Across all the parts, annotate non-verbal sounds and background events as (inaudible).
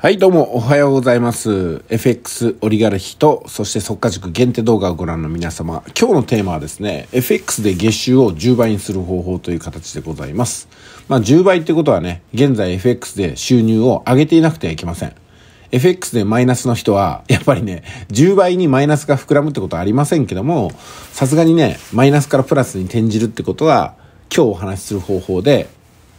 はい、どうもおはようございます。FX オリガルヒと、そして即化塾限定動画をご覧の皆様、今日のテーマはですね、FX で月収を10倍にする方法という形でございます。まあ10倍ってことはね、現在 FX で収入を上げていなくてはいけません。FX でマイナスの人は、やっぱりね、10倍にマイナスが膨らむってことはありませんけども、さすがにね、マイナスからプラスに転じるってことは、今日お話しする方法で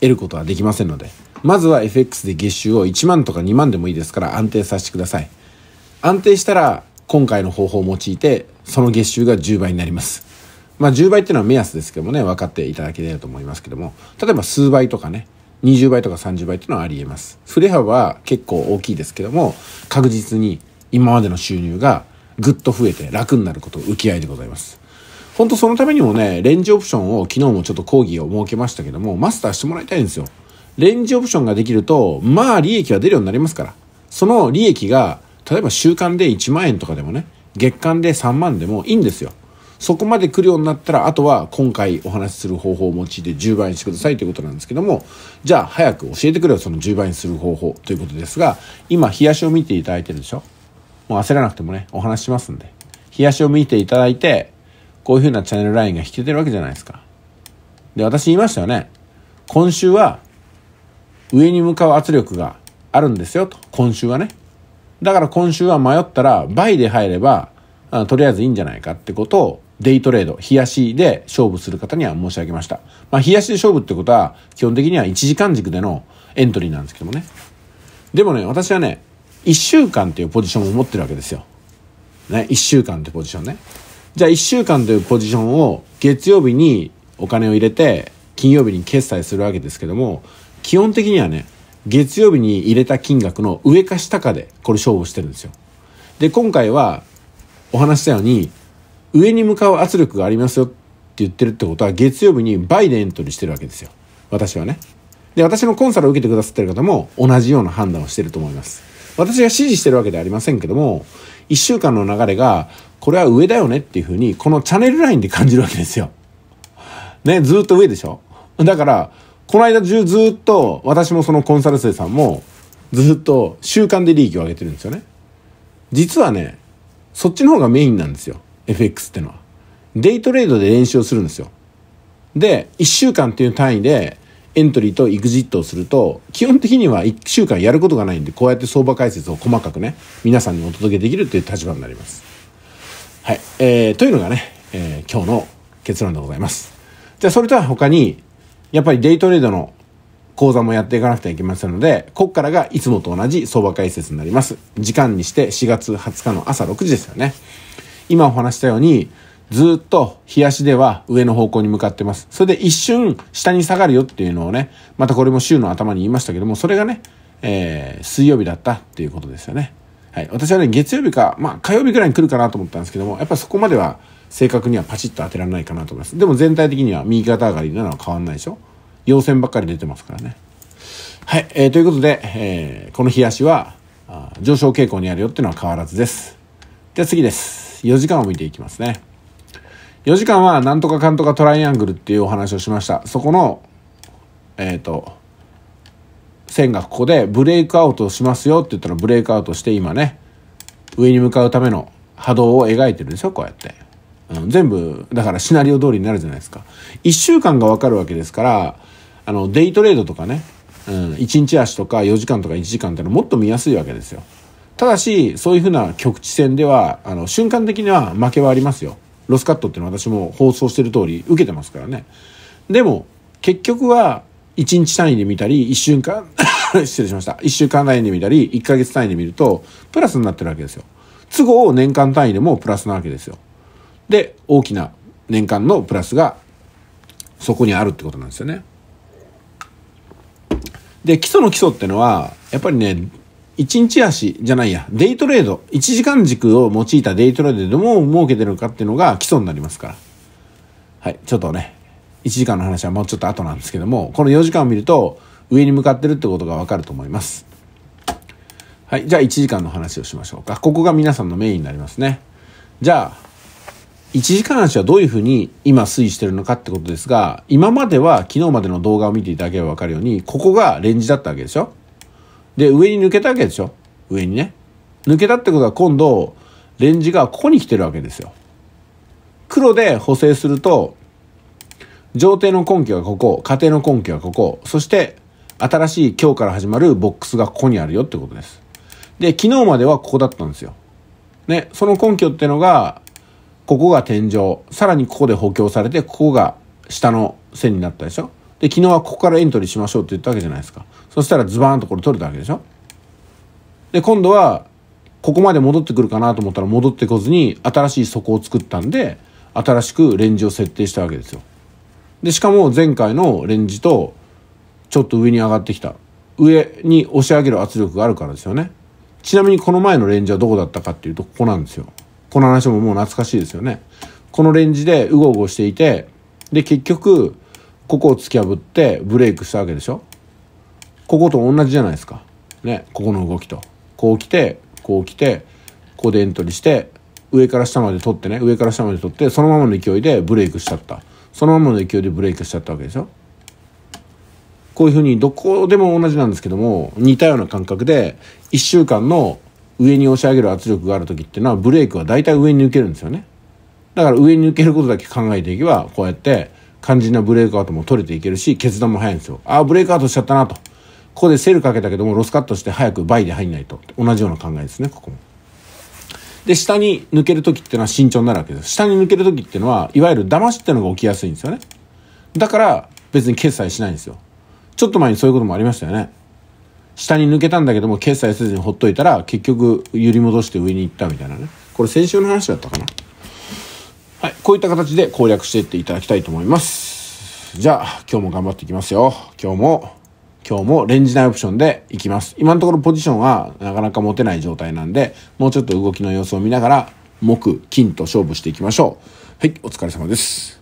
得ることはできませんので、まずは FX で月収を1万とか2万でもいいですから安定させてください。安定したら今回の方法を用いてその月収が10倍になります。まあ10倍っていうのは目安ですけどもね、分かっていただければと思いますけども、例えば数倍とかね、20倍とか30倍っていうのはあり得ます。振れ幅は結構大きいですけども、確実に今までの収入がぐっと増えて楽になること浮き合いでございます。本当そのためにもね、レンジオプションを昨日もちょっと講義を設けましたけども、マスターしてもらいたいんですよ。レンジオプションができると、まあ利益は出るようになりますから。その利益が、例えば週間で1万円とかでもね、月間で3万でもいいんですよ。そこまで来るようになったら、あとは今回お話しする方法を用いて10倍にしてくださいということなんですけども、じゃあ早く教えてくれよ、その10倍にする方法ということですが、今、冷やしを見ていただいてるでしょもう焦らなくてもね、お話しますんで。冷やしを見ていただいて、こういう風なチャンネルラインが引けてるわけじゃないですか。で、私言いましたよね。今週は上に向かう圧力があるんですよと、今週はね。だから今週は迷ったら、倍で入れば、あとりあえずいいんじゃないかってことを、デイトレード、冷やしで勝負する方には申し上げました。まあ、冷やしで勝負ってことは、基本的には1時間軸でのエントリーなんですけどもね。でもね、私はね、1週間っていうポジションを持ってるわけですよ。ね、1週間ってポジションね。じゃあ1週間というポジションを月曜日にお金を入れて、金曜日に決済するわけですけども、基本的にはね月曜日に入れた金額の上か下かでこれ勝負してるんですよで今回はお話したように上に向かう圧力がありますよって言ってるってことは月曜日に倍でエントリーしてるわけですよ私はねで私のコンサルを受けてくださってる方も同じような判断をしてると思います私が指示してるわけではありませんけども1週間の流れがこれは上だよねっていうふうにこのチャンネルラインで感じるわけですよねずっと上でしょだからこの間中ずっと、私もそのコンサル生さんも、ずっと週間で利益を上げてるんですよね。実はね、そっちの方がメインなんですよ。FX ってのは。デイトレードで練習をするんですよ。で、1週間っていう単位で、エントリーとエグジットをすると、基本的には1週間やることがないんで、こうやって相場解説を細かくね、皆さんにお届けできるという立場になります。はい。えー、というのがね、えー、今日の結論でございます。じゃあ、それとは他に、やっぱりデイトレードの講座もやっていかなくてはいけませんので、ここからがいつもと同じ相場解説になります。時間にして4月20日の朝6時ですよね。今お話したように、ずっと日足では上の方向に向かってます。それで一瞬下に下がるよっていうのをね、またこれも週の頭に言いましたけども、それがね、えー、水曜日だったっていうことですよね。はい。私はね、月曜日か、まあ火曜日ぐらいに来るかなと思ったんですけども、やっぱそこまでは正確にはパチッと当てられないかなと思いますでも全体的には右肩上がりなのは変わんないでしょ陽線ばっかり出てますからねはい、えー、ということで、えー、この冷やしは上昇傾向にあるよっていうのは変わらずですじゃあ次です4時間を見ていきますね4時間はなんとかかんとかトライアングルっていうお話をしましたそこのえっ、ー、と線がここでブレイクアウトしますよって言ったらブレイクアウトして今ね上に向かうための波動を描いてるでしょこうやって全部だからシナリオ通りになるじゃないですか1週間が分かるわけですからあのデイトレードとかね、うん、1日足とか4時間とか1時間ってのはもっと見やすいわけですよただしそういうふうな局地戦ではあの瞬間的には負けはありますよロスカットっていうのは私も放送してる通り受けてますからねでも結局は1日単位で見たり1週間 (coughs) 失礼しました1週間単位で見たり1ヶ月単位で見るとプラスになってるわけですよ都合を年間単位でもプラスなわけですよで、大きな年間のプラスがそこにあるってことなんですよね。で、基礎の基礎ってのは、やっぱりね、1日足じゃないや、デイトレード、1時間軸を用いたデイトレードでう儲けてるかっていうのが基礎になりますから。はい、ちょっとね、1時間の話はもうちょっと後なんですけども、この4時間を見ると、上に向かってるってことがわかると思います。はい、じゃあ1時間の話をしましょうか。ここが皆さんのメインになりますね。じゃあ、一時間足はどういうふうに今推移してるのかってことですが、今までは昨日までの動画を見ていただければわかるように、ここがレンジだったわけでしょで、上に抜けたわけでしょ上にね。抜けたってことは今度、レンジがここに来てるわけですよ。黒で補正すると、上底の根拠がここ、下底の根拠がここ、そして新しい今日から始まるボックスがここにあるよってことです。で、昨日まではここだったんですよ。ね、その根拠ってのが、ここが天井、さらにここで補強されて、ここが下の線になったでしょで、昨日はここからエントリーしましょうって言ったわけじゃないですか。そしたらズバーンとこれ取れたわけでしょで、今度は、ここまで戻ってくるかなと思ったら戻ってこずに、新しい底を作ったんで、新しくレンジを設定したわけですよ。で、しかも前回のレンジと、ちょっと上に上がってきた。上に押し上げる圧力があるからですよね。ちなみにこの前のレンジはどこだったかっていうと、ここなんですよ。この話ももう懐かしいですよね。このレンジでうごうごしていて、で、結局、ここを突き破ってブレイクしたわけでしょここと同じじゃないですか。ね、ここの動きと。こう来て、こう来て、ここでエントリーして、上から下まで取ってね、上から下まで取って、そのままの勢いでブレイクしちゃった。そのままの勢いでブレイクしちゃったわけでしょこういうふうにどこでも同じなんですけども、似たような感覚で、一週間の上に押し上げる圧力がある時っていうのはブレークは大体上に抜けるんですよねだから上に抜けることだけ考えていけばこうやって肝心なブレークアウトも取れていけるし決断も早いんですよああブレークアウトしちゃったなとここでセルかけたけどもロスカットして早く倍で入んないと同じような考えですねここもで下に抜ける時っていうのは慎重になるわけです下に抜ける時っていうのはいわゆる騙しっていうのが起きやすいんですよねだから別に決済しないんですよちょっと前にそういうこともありましたよね下に抜けたんだけども決済せずにほっといたら結局揺り戻して上に行ったみたいなねこれ先週の話だったかなはいこういった形で攻略していっていただきたいと思いますじゃあ今日も頑張っていきますよ今日も今日もレンジ内オプションでいきます今のところポジションはなかなか持てない状態なんでもうちょっと動きの様子を見ながら木金と勝負していきましょうはいお疲れ様です